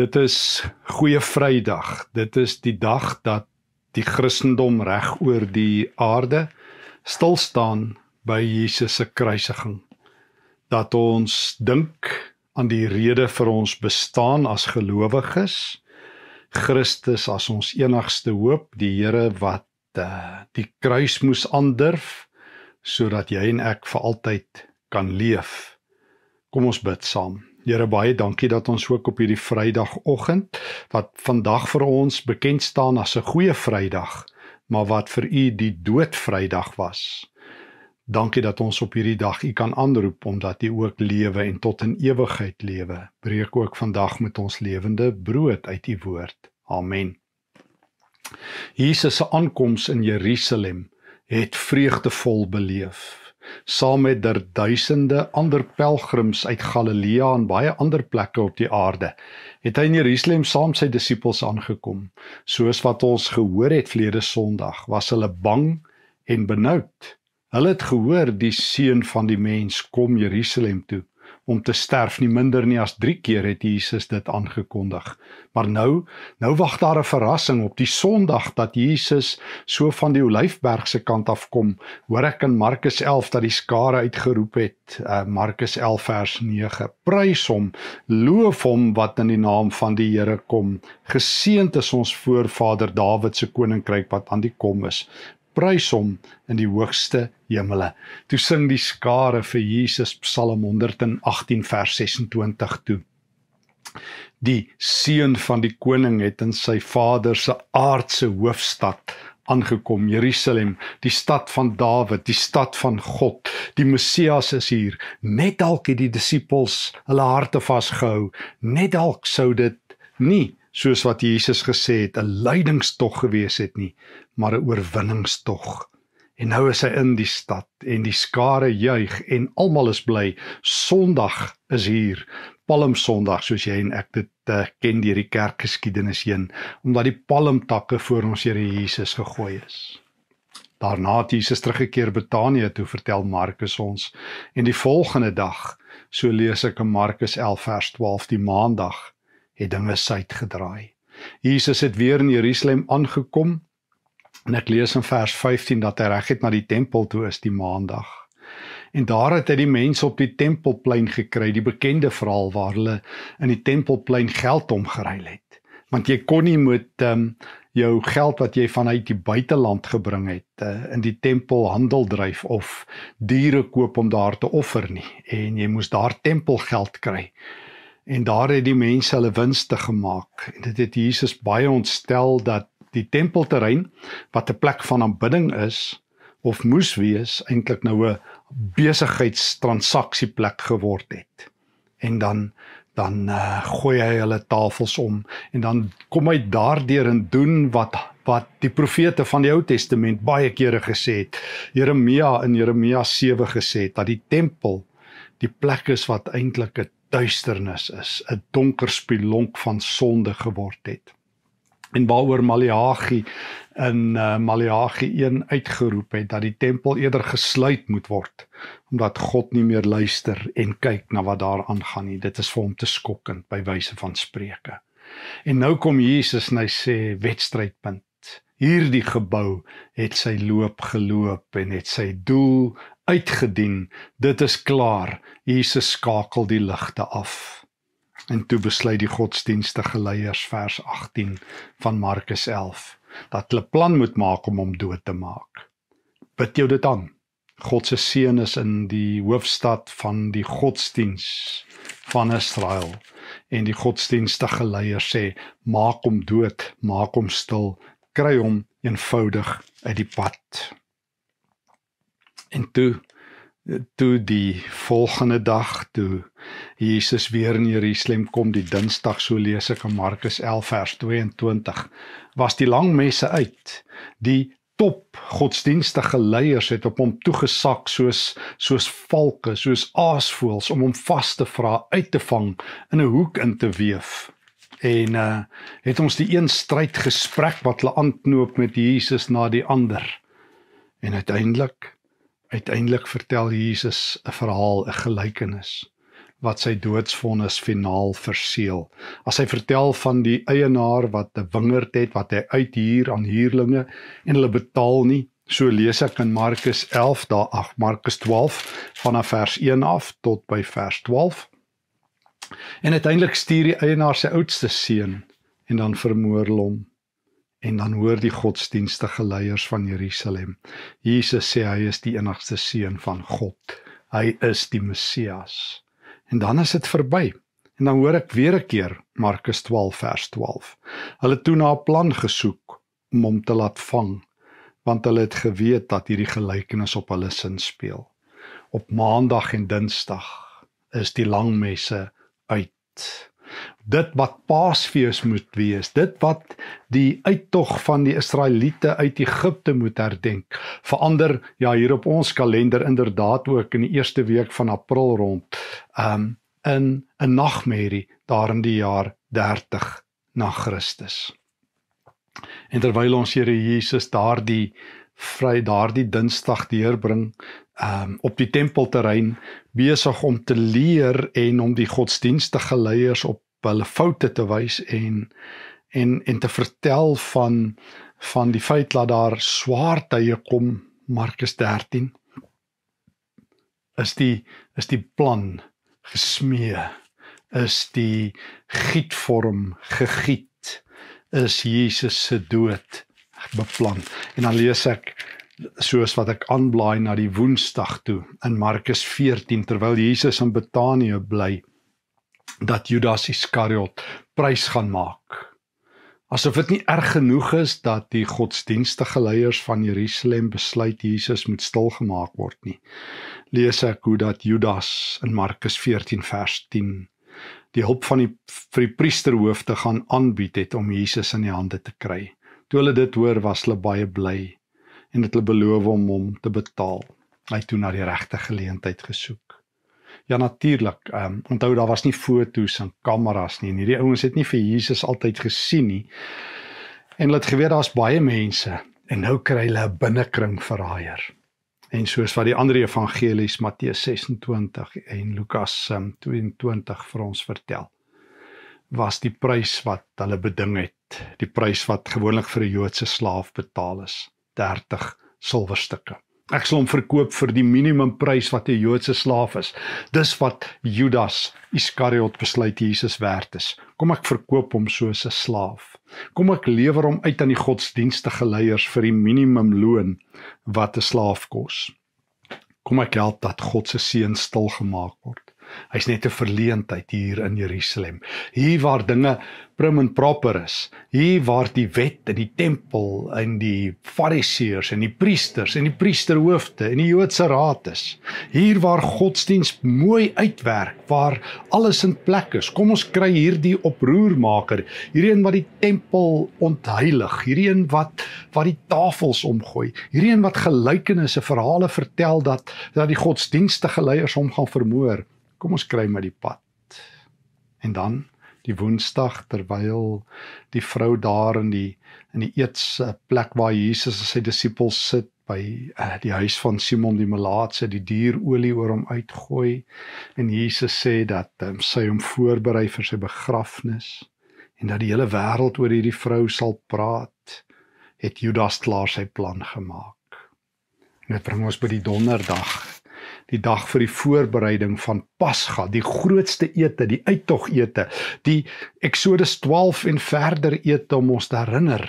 Dit is Goeie Vrydag. Dit is die dag dat die Christendom reg oor die aarde stil staan by Jesus se kruisiging. Dat ons dink aan die rede vir ons bestaan as gelowiges. Christus as ons enigste hoop, die Here wat eh, die kruis moes aandurf sodat jy en ek vir altyd kan leef. Kom ons bid saam. Here baie dankie dat ons ook op hierdie Vrydagoggend wat vandag vir ons bekend staan as 'n goeie Vrydag, maar wat vir u die dood Vrydag was. Dankie dat ons op hierdie dag u kan aanroep omdat u ook lewe en tot in ewigheid lewe. Breek ook vandag met ons lewende brood uit u woord. Amen. Jesus se aankoms in Jerusalem het vreugdevol beleef saam met der duisende ander pelgrims uit Galilea en baie ander plekke op die aarde, het hy in Jerusalem saam sy disippels aangekom. Soos wat ons gehoor het vlede Sondag, was hulle bang en benoud. Hulle het gehoor die seun van die mens kom Jerusalem toe om te sterf nie minder nie as 3 keer het Jesus dit aangekondig. Maar nou, nou wag daar 'n verrassing op die Sondag dat Jesus so van die Olyfberg se kant af kom. Hoor ek in Markus 11 dat die skare uitgeroep het, uh, Markus 11 vers 9. Prys hom, loof hom wat in die naam van die Here kom. Geseënd is ons voorvader Dawid se koninkryk wat aan die kom is prys hom in die hoogste hemele. Toe sing die skare vir Jesus Psalm 118 vers 26 toe. Die seun van die koning het in sy vader se aardse hoofstad aangekom Jerusalem die stad van Dawid die stad van God die Messias is hier net dalk het die disippels hulle harte vasgehou net dalk sou dit nie soos wat Jesus gesê het, 'n lydingstog gewees het nie, maar 'n oorwinningstog. En nou is hy in die stad en die skare juig en almal is bly. Sondag is hier, Palm Sondag, soos jy en ek dit uh, ken deur die kerkgeskiedenis heen, omdat die palmtakke voor ons Here Jesus gegooi is. Daarna het Jesus teruggekeer Betanië toe vertel Markus ons en die volgende dag, so lees ek in Markus 11 vers 12 die maandag het dinge suid gedraai. Jesus het weer in Jerusalem aangekom en ek lees in vers 15 dat hy reg het na die tempel toe is die maandag. En daar het hy die mense op die tempelplein gekry, die bekende verhaal waar hulle in die tempelplein geld omgeruil het. Want jy kon nie met um, jou geld wat jy vanuit die buiteland gebring het eh, in die tempel handel dryf of diere koop om daar te offer nie en jy moes daar tempelgeld kry en daar het die mense hulle winste gemaak en dit het Jesus baie ontstel dat die tempelterrein wat 'n plek van aanbidding is of moes wees eintlik nou 'n besigheidstransaksieplek geword het en dan dan uh, gooi hy hulle tafels om en dan kom hy daardeur en doen wat wat die profete van die Ou Testament baie kere gesê het Jeremia in Jeremia 7 gesê het dat die tempel die plek is wat eintlik 'n duisternis is, 'n donker spilonk van sonde geword het. En waaroor Maleagi in uh, Maleagi 1 uitgeroep het dat die tempel eerder gesluit moet word omdat God nie meer luister en kyk na wat daar aangaan nie. Dit is vir hom te skokkend by wyse van Spreuke. En nou kom Jesus en hy sê wedstrydpunt. Hierdie gebou het sy loop geloop en het sy doel uitgedien. Dit is klaar. Jesus skakel die ligte af. En toe besluit die godsdienstige leiers vers 18 van Markus 11 dat hulle plan moet maak om hom dood te maak. Bid jou dit aan. God se seën is in die hoofstad van die godsdienst van Israel en die godsdienstige leier sê maak hom dood, maak hom stil, kry hom eenvoudig uit die pad. En toe toe die volgende dag toe Jesus weer in Jerusalem kom die Dinsdag so lees ek in Markus 11 vers 22 was die lang messe uit die top godsdienstige leiers het op hom toegesak soos soos valke soos aasvoëls om hom vas te vra uit te vang in 'n hoek in te weef en uh, het ons die een stryd gesprek wat hulle aanknoop met Jesus na die ander en uiteindelik Uiteindelik vertel Jesus 'n verhaal, 'n gelykenis wat sy doodsvonnis finaal verseël. As hy vertel van die eienaar wat 'n wingerd het wat hy uithuur aan huurlinge en hulle betaal nie, so lees ek in Markus 11 daar ag Markus 12 vanaf vers 1 af tot by vers 12. En uiteindelik stuur die eienaar sy oudste seun en dan vermoor hom en dan hoor die godsdienstige leiers van Jerusalem. Jesus sê hy is die enigste seun van God. Hy is die Messias. En dan is dit verby. En dan hoor ek weer 'n keer Markus 12 vers 12. Hulle toe na 'n plan gesoek om hom te laat vang want hulle het geweet dat hierdie gelykenis op hulle sin speel. Op Maandag en Dinsdag is die langmesse uit dit wat Paasfees moet wees, dit wat die uittog van die Israeliete uit Egipte moet herdenk. Verander ja hier op ons kalender inderdaad ook in die eerste week van April rond. Um in 'n nagmerrie daar in die jaar 30 na Christus. En terwyl ons Here Jesus daardie vry daardie Dinsdag deurbring um, op die tempelterrein besig om te leer en om die godsdienstige leiers op hulle foute te wys en en en te vertel van van die feit dat daar swaar tye kom Markus 13 is die is die plan gesmee is die gietvorm gegiet is Jesus se dood beplan. En dan lees ek soos wat ek aanblaai na die Woensdag toe in Markus 14 terwyl Jesus in Betanië bly dat Judas Iskariot prys gaan maak. Asof dit nie erg genoeg is dat die godsdienstige leiers van Jerusalem besluit Jesus moet stilgemaak word nie. Lees ek hoe dat Judas in Markus 14 vers 10 die hulp van die vir die priesterhoofde gaan aanbied het om Jesus in die hande te kry. Toe hulle dit hoor, was hulle baie bly en het hulle beloof om hom te betaal. Hy toe na die regte geleentheid gesoek. Ja natuurlik. Ehm um, onthou daar was nie fotos en kameras nie en hierdie ouens het nie vir Jesus altyd gesien nie. En hulle het geweet daar's baie mense en nou kry hulle 'n binnekring verraaier. En soos wat die ander evangelies Matteus 26 en Lukas 22 ehm, vir ons vertel was die prys wat hulle beding het, die prys wat gewoonlik vir 'n Joodse slaaf betaal is, 30 silwerstukke. Ek sal hom verkoop vir die minimumprys wat 'n Joodse slaaf is. Dis wat Judas Iskariot besluit Jesus werd is. Kom ek verkoop hom soos 'n slaaf. Kom ek lewer hom uit aan die godsdienstige leiers vir die minimumloon wat 'n slaaf kos. Kom ek help dat God se seën stil gemaak word. Hy's net 'n verleentheid hier in Jerusalem. Hier waar dinge prim en proper is. Hier waar die wet in die tempel en die fariseërs en die priesters en die priesterhoofde en die Joodse raad is. Hier waar godsdiens mooi uitwerk, waar alles in plek is. Kom ons kry hierdie oproermaker, hierdie een wat die tempel ontheilig, hierdie een wat wat die tafels omgooi, hierdie een wat gelykenisse verhale vertel dat dat die godsdienstige leiers hom gaan vermoor kom ons kry maar die pad. En dan die Woensdag terwyl die vrou daar in die in die eetse eh, plek waar Jesus en sy disippels sit by eh, die huis van Simon die Malaatse die dierolie oor hom uitgooi en Jesus sê dat um, sy hom voorberei vir sy begrafnis en dat die hele wêreld oor hierdie vrou sal praat het Judas klaar sy plan gemaak en dit bring ons by die donderdag die dag vir die voorbereiding van Pasga, die grootste ete, die uittogete, die Exodus 12 en verder ete om ons te herinner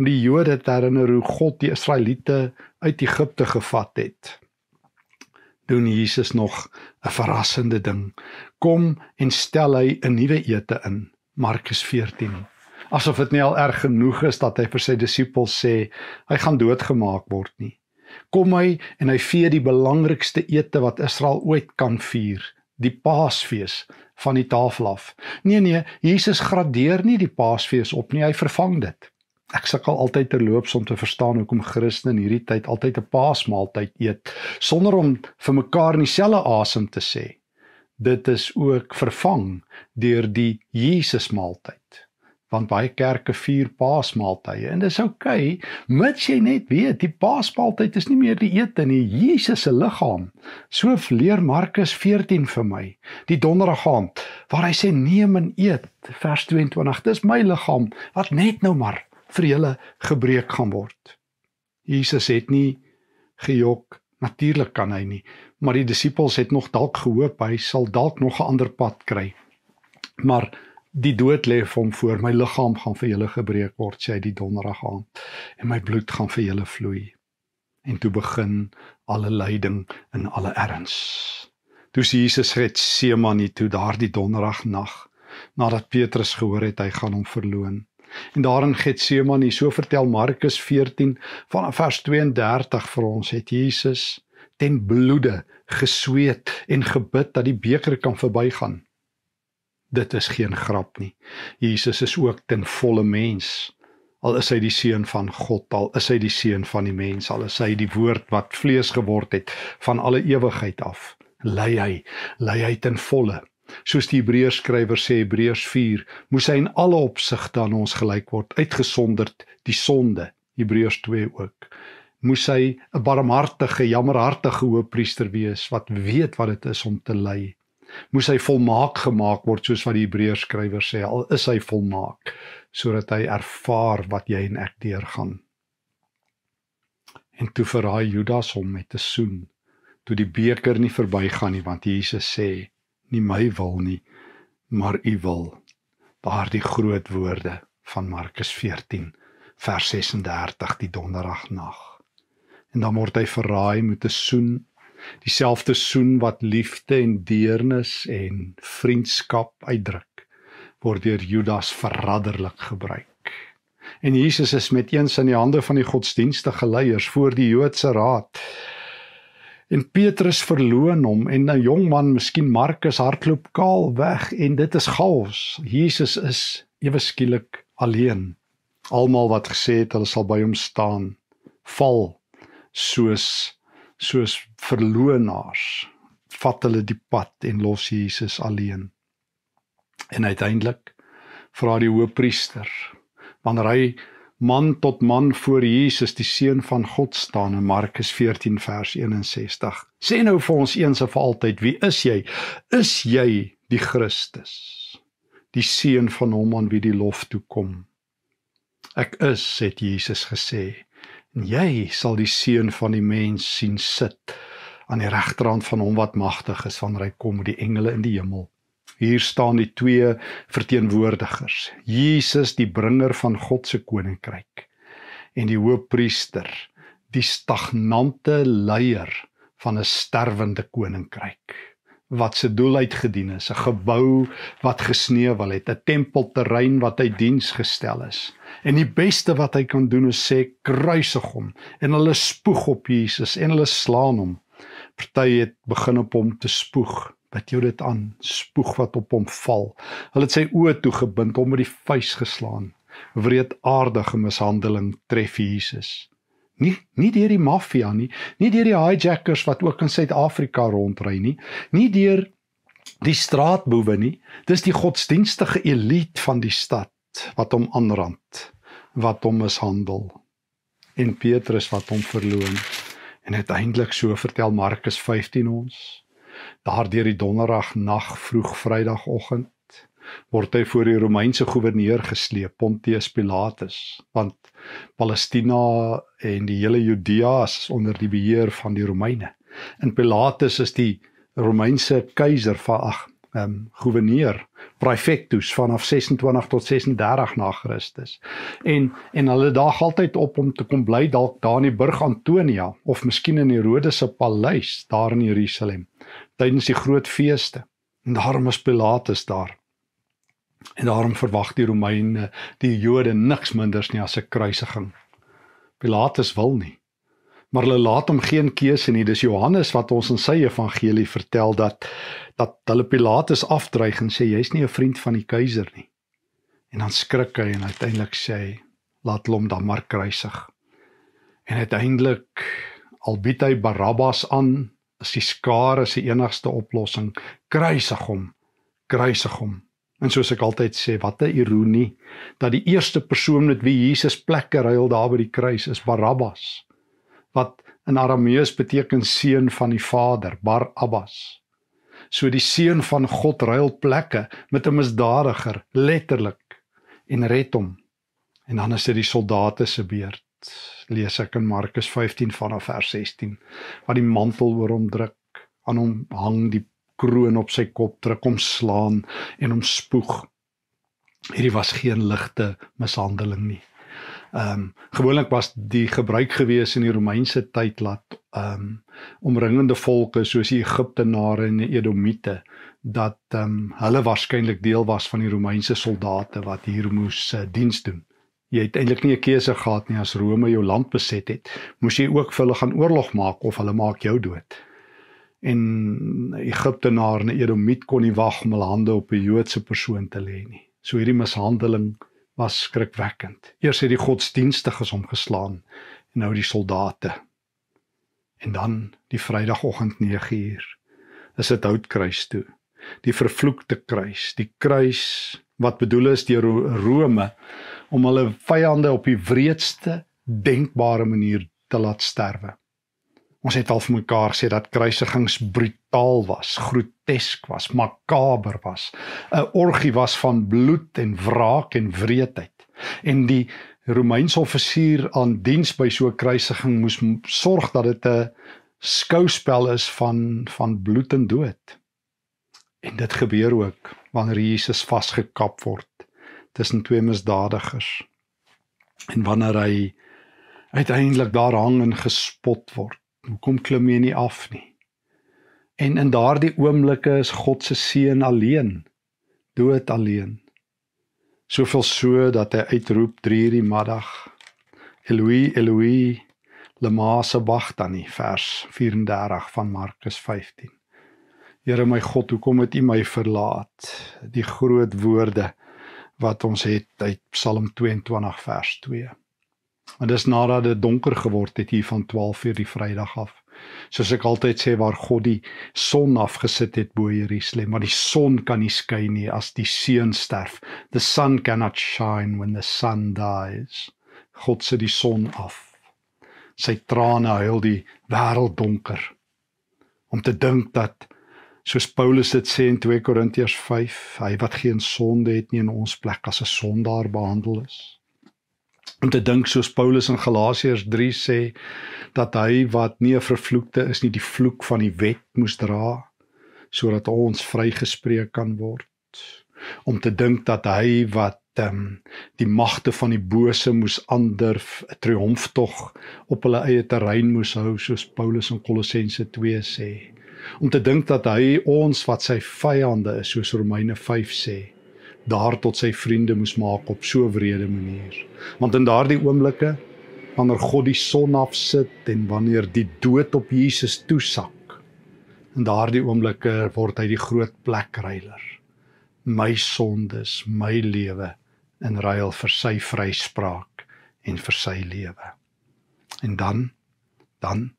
om die Jode te herinner hoe God die Israeliete uit Egipte gevat het. Doen Jesus nog 'n verrassende ding. Kom en stel hy 'n nuwe ete in. Markus 14 Asof dit nie al erg genoeg is dat hy vir sy disippels sê hy gaan doodgemaak word nie kom hy en hy vee die belangrikste ete wat Israel ooit kan vier, die Paasfees van die tafel af. Nee nee, Jesus gradeer nie die Paasfees op nie, hy vervang dit. Ek sukkel altyd terloops om te verstaan hoekom Christene in hierdie tyd altyd 'n Paasmaaltyd eet sonder om vir mekaar in dieselfde asem te sê. Dit is ook vervang deur die Jesusmaaltyd want baie kerke vier Paasmaaltye en dis oukei okay, mits jy net weet die Paasmaaltyd is nie meer die ete nie Jesus se liggaam so leer Markus 14 vir my die donderdagaand waar hy sê neem en eet vers 22 dis my liggaam wat net nou maar vir julle gebreek gaan word Jesus het nie gejok natuurlik kan hy nie maar die disippels het nog dalk gehoop hy sal dalk nog 'n ander pad kry maar die dood lê vir hom voor my liggaam gaan vir julle gebreek word sê hy die donderdag aand en my bloed gaan vir julle vloei en toe begin alle lyding in alle erns toe sien Jesus red Seemanie toe daardie donderdag nag nadat Petrus gehoor het hy gaan hom verloon En daarin Getsemane, so vertel Markus 14 vanaf vers 32 vir ons het Jesus ten bloede gesweet en gebid dat die beker kan verbygaan. Dit is geen grap nie. Jesus is ook ten volle mens. Al is hy die seun van God, al is hy die seun van die mens, al is hy die woord wat vlees geword het van alle ewigheid af, lei hy, lei hy ten volle. Soos die Hebreërs skrywer sê Hebreërs 4, moes hy in alle opsigte aan ons gelyk word, uitgesonderd die sonde. Hebreërs 2 ook. Moes hy 'n barmhartige, jammerhartige hoëpriester wees wat weet wat dit is om te ly moes hy volmaak gemaak word soos wat die Hebreërs skrywer sê al is hy volmaak sodat hy ervaar wat jy en ek deurgaan en toe verraai Judas hom met 'n soen toe die beker nie verbygaan nie want Jesus sê nie my wil nie maar u wil daardie groot woorde van Markus 14 vers 36 die donderdag nag en dan word hy verraai met 'n soen dieselfde soen wat liefde en deernis en vriendskap uitdruk word deur Judas verraderlik gebruik en Jesus is met eens in die hande van die godsdienstige leiers voor die Joodse raad en Petrus verloon hom en 'n jong man, miskien Markus, hardloop kaal weg en dit is chaos. Jesus is ewe skielik alleen. Almal wat gesê het hulle sal by hom staan, val soos soos verloonaars vat hulle die pad en los Jesus alleen. En uiteindelik vra die hoofpriester wanneer hy man tot man voor Jesus die seun van God staan in Markus 14 vers 61. Sê nou vir ons eens of altyd, wie is jy? Is jy die Christus? Die seun van hom aan wie die lof toe kom. Ek is, het Jesus gesê, en jy sal die seun van die mens sien sit aan die regterhand van hom wat magtig is van ryk kom met die engele in die hemel. Hier staan die twee verteenwoordigers, Jesus die bringer van God se koninkryk en die hoofpriester, die stagnante leier van 'n sterwende koninkryk wat se doel uitgedien is, 'n gebou wat gesneuwel het, 'n tempelterrein wat hy diens gestel is. En die beste wat hy kan doen is sê kruisig hom en hulle spoeg op Jesus en hulle slaan hom. Party het begin op hom te spoeg. Wat jou dit aan spoeg wat op hom val. Hulle het sy oë toe gebind, hom met die vuis geslaan. Wreedaardige mishandeling tref Jesus nie nie deur die maffia nie, nie deur die hijackers wat ook in Suid-Afrika rondry nie, nie deur die straatboewe nie. Dis die godsdienstige elite van die stad wat hom aanrand, wat hom mishandel en Petrus wat hom verloon. En uiteindelik so vertel Markus 15 ons, daar deur die donderdag nag vroeg Vrydagoggend word hy voor die Romeinse goewerneur gesleep Pontius Pilatus want Palestina en die hele Judea is onder die beheer van die Romeine en Pilatus is die Romeinse keiser van ag ehm um, goewerneur praefectus vanaf 26 tot 36 na Christus en en hulle daag altyd op om te kom bly dalk daar in die burg Antonia of miskien in Herodes se paleis daar in Jerusalem tydens die groot feeste en daarom is Pilatus daar En daarom verwag die Romeine die Jode niks minder nie as 'n kruisiging. Pilatus wil nie. Maar hulle laat hom geen keuse nie. Dis Johannes wat ons in sy evangelie vertel dat dat hulle Pilatus afdreig en sê jy's nie 'n vriend van die keiser nie. En dan skrik hy en uiteindelik sê hy laat hom dan maar kruisig. En uiteindelik albiet hy Barabbas aan, is die skare se enigste oplossing kruisig hom. Kruisig hom. En soos ek altyd sê, wat 'n ironie dat die eerste persoon met wie Jesus plekke ruil daar by die kruis is Barabbas. Wat in Aramees beteken seun van die Vader, Barabbas. So die seun van God ruil plekke met 'n misdadiger letterlik en red hom. En dan is dit die soldate se beurt. Lees ek in Markus 15 vanaf vers 16, wat die mantel oor hom druk, aan hom hang die kroon op sy kop druk om slaan en hom spoeg. Hierdie was geen ligte mishandeling nie. Ehm um, gewoonlik was die gebruik gewees in die Romeinse tyd dat ehm um, omringende volke soos die Egiptenare en die Edomiete dat ehm um, hulle waarskynlik deel was van die Romeinse soldate wat hier moes uh, diens doen. Jy het eintlik nie 'n keuse gehad nie as Rome jou land beset het, moes jy ook vir hulle gaan oorlog maak of hulle maak jou dood en Egiptenaar en Edomiet kon nie wag om hulle hande op 'n Joodse persoon te lê nie. So hierdie mishandeling was skrikwekkend. Eers het die godsdienstiges hom geslaan en nou die soldate. En dan die Vrydagoggend 9uur is dit houtkruis toe. Die vervloekte kruis, die kruis wat bedoel is deur Rome om hulle vyande op die wreedste denkbare manier te laat sterwe. Ons het al vir mekaar gesê dat kruisigings brutaal was, grotesk was, makaber was. 'n Orgie was van bloed en wraak en wreedheid. En die Romeinse offisier aan diens by so 'n kruisiging moes sorg dat dit 'n skouspel is van van bloed en dood. En dit gebeur ook wanneer Jesus vasgekap word tussen twee misdadigers. En wanneer hy uiteindelik daar hang en gespot word Hoekom klim jy nie af nie? En in daardie oomblikke is God se seun alleen, dood alleen. Soveel so dat hy uitroep 3:00 in die middag. Eloi, Eloi, lama sabachthani, vers 34 van Markus 15. Here my God, hoekom het U my verlaat? Die groot woorde wat ons het uit Psalm 22 vers 2. En dis nadat dit donker geword het hier van 12:00 die Vrydag af. Soos ek altyd sê waar God die son afgesit het bo Jerusalem, maar die son kan nie skyn nie as die seun sterf. The sun cannot shine when the sun dies. God sit die son af. Sy trane huil die wêreld donker. Om te dink dat soos Paulus dit sê in 2 Korintiërs 5, hy wat geen sonde het nie in ons plek as 'n sondaar behandel is om te dink soos Paulus in Galasiërs 3 sê dat hy wat nie 'n vervloekte is nie die vloek van die wet moes dra sodat ons vrygespreek kan word om te dink dat hy wat dan ehm, die magte van die bose moes ander 'n triomftog op hulle eie terrein moes hou soos Paulus in Kolossense 2 sê om te dink dat hy ons wat sy vyande is soos Romeine 5 sê daar tot sy vriende moes maak op so 'n wrede manier. Want in daardie oomblikke wanneer God die son afsit en wanneer die dood op Jesus toesak, in daardie oomblikke word hy die groot plekryler. My sondes, my lewe in ruil vir sy vryspraak en vir sy lewe. En dan dan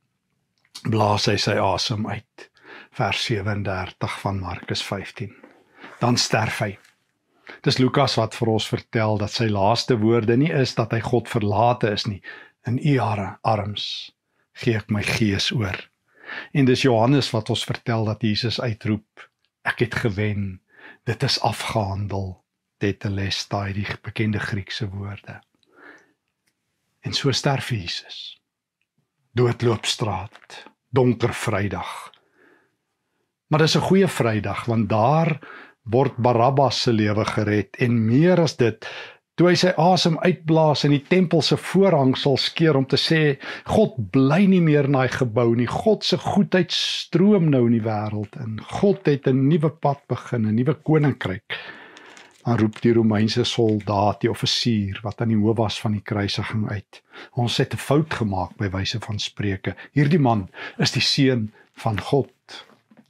blaas hy sy asem uit. Vers 37 van Markus 15. Dan sterf hy dis Lukas wat vir ons vertel dat sy laaste woorde nie is dat hy God verlate is nie in u arms gee ek my gees oor en dis Johannes wat ons vertel dat Jesus uitroep ek het gewen dit is afgehandel tetelestai die bekende Griekse woorde en so sterf Jesus doodloopstraat donker vrydag maar dis 'n goeie vrydag want daar word Barabbas se lewe gered en meer as dit toe hy sy asem uitblaas en die tempel se voorhang sal skeer om te sê God bly nie meer in daai gebou nie God se goedheid stroom nou in die wêreld in God het 'n nuwe pad begin 'n nuwe koninkryk dan roep die Romeinse soldaat die offisier wat aan die hoof was van die kruisiging uit ons het 'n fout gemaak by wyse van spreuke hierdie man is die seun van God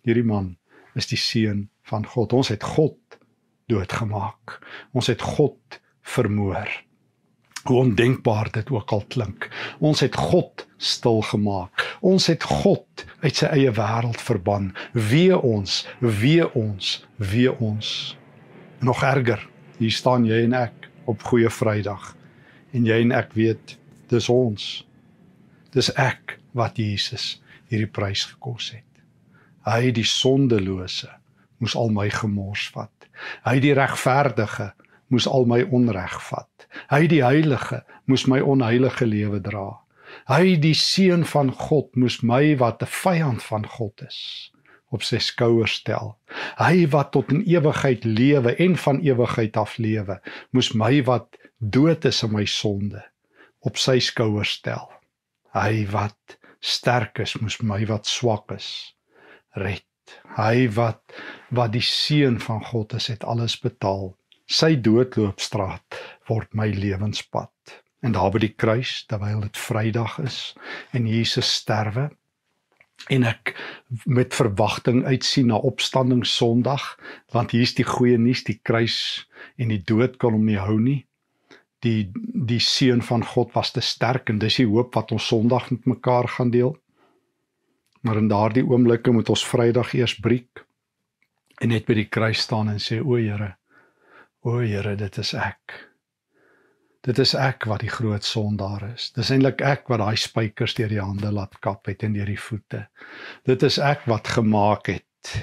hierdie man is die seun van God. Ons het God doodgemaak. Ons het God vermoor. Hoe ondenkbaar dit ook al klink. Ons het God stil gemaak. Ons het God uit sy eie wêreld verban. Wee ons, wee ons, wee ons. Nog erger. Hier staan jy en ek op goeie Vrydag. En jy en ek weet, dis ons. Dis ek wat Jesus hierdie prys gekos het. Hy die sondelose moes al my gemors vat. Hy die regverdige moes al my onreg vat. Hy die heilige moes my onheilige lewe dra. Hy die seun van God moes my wat 'n vyand van God is op sy skouers stel. Hy wat tot in ewigheid lewe en van ewigheid af lewe, moes my wat dood is in my sonde op sy skouers stel. Hy wat sterk is, moes my wat swak is red. Hy wat wat die seun van God is, het alles betaal. Sy doodloopstraat word my lewenspad. En daar by die kruis, terwyl dit Vrydag is en Jesus sterwe en ek met verwagting uitsien na opstanding Sondag, want hier's die goeie nuus, die kruis en die dood kan hom nie hou nie die die seun van God was te sterk en dis die hoop wat ons Sondag met mekaar gaan deel maar in daardie oomblikke moet ons Vrydag eers breek en net by die kruis staan en sê o Here o Here dit is ek dit is ek wat die groot sondaar is dis eintlik ek wat daai spykers deur die hande laat kap het en deur die voete dit is ek wat gemaak het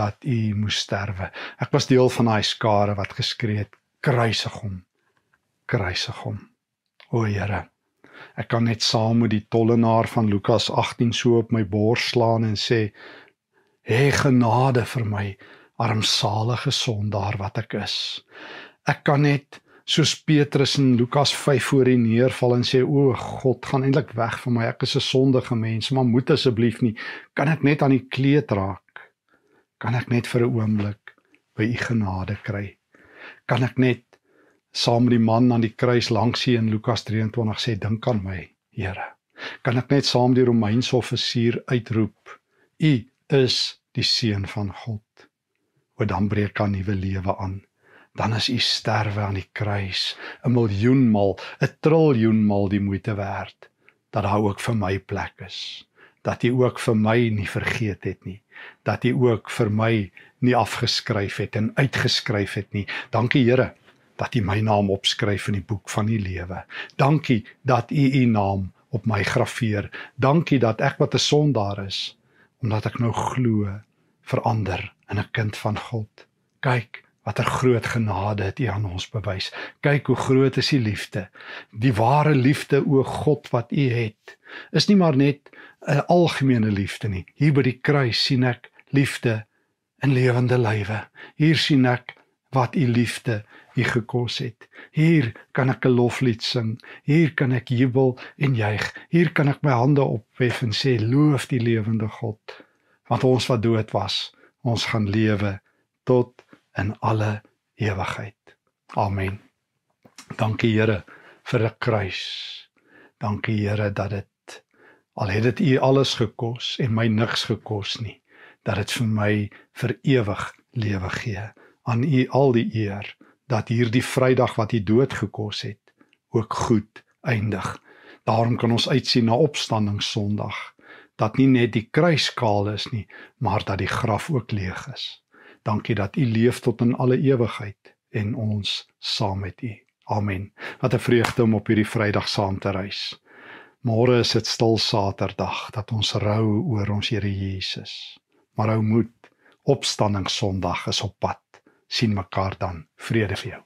dat u moes sterwe ek was deel van daai skare wat geskree het kruisig hom kruisig hom o Here Ek kan net saam met die tollenaar van Lukas 18 so op my bors slaan en sê: "Hê genade vir my, armsalige sondaar wat ek is." Ek kan net soos Petrus in Lukas 5 voor die neerval en sê: "O God, gaan eintlik weg van my. Ek is 'n sondige mens, maar moet asseblief nie kan ek net aan U kleed raak? Kan ek net vir 'n oomblik by U genade kry? Kan ek net saam met die man aan die kruis langs hier in Lukas 23 sê dink aan my, Here. Kan ek net saam die Romeinse offisier uitroep, U is die seun van God. O dan breek kan nuwe lewe aan. Dan is u sterwe aan die kruis 'n miljoen mal, 'n triljoen mal die moeite werd dat daar ook vir my plek is. Dat u ook vir my nie vergeet het nie. Dat u ook vir my nie afgeskryf het en uitgeskryf het nie. Dankie Here dat u my naam opskryf in die boek van die lewe. Dankie dat u u naam op my grafeer. Dankie dat ek wat 'n sondaar is, omdat ek nou glo, verander in 'n kind van God. Kyk watter groot genade het u aan ons bewys. Kyk hoe groot is u liefde. Die ware liefde o God wat u het, is nie maar net 'n algemene liefde nie. Hier by die kruis sien ek liefde in lewende lywe. Hier sien ek wat u liefde u gekos het. Hier kan ek 'n loflied sing. Hier kan ek jubel en juig. Hier kan ek my hande ophef en sê loof die lewende God. Want ons wat dood was, ons gaan lewe tot in alle ewigheid. Amen. Dankie Here vir die kruis. Dankie Here dat dit al het dit u alles gekos en my niks gekos nie dat dit vir my vir ewig lewe gee. Aan u al die eer dat hierdie Vrydag wat hy dood gekos het ook goed eindig. Daarom kan ons uitsien na opstanding Sondag dat nie net die kruis kaal is nie, maar dat die graf ook leeg is. Dankie dat u leef tot in alle ewigheid en ons saam met u. Amen. Wat 'n vreugde om op hierdie Vrydag saam te reis. Môre is dit stil Saterdag dat ons rou oor ons Here Jesus. Maar hou moed, opstanding Sondag is op pad sien mekaar dan. Vrede vir jou.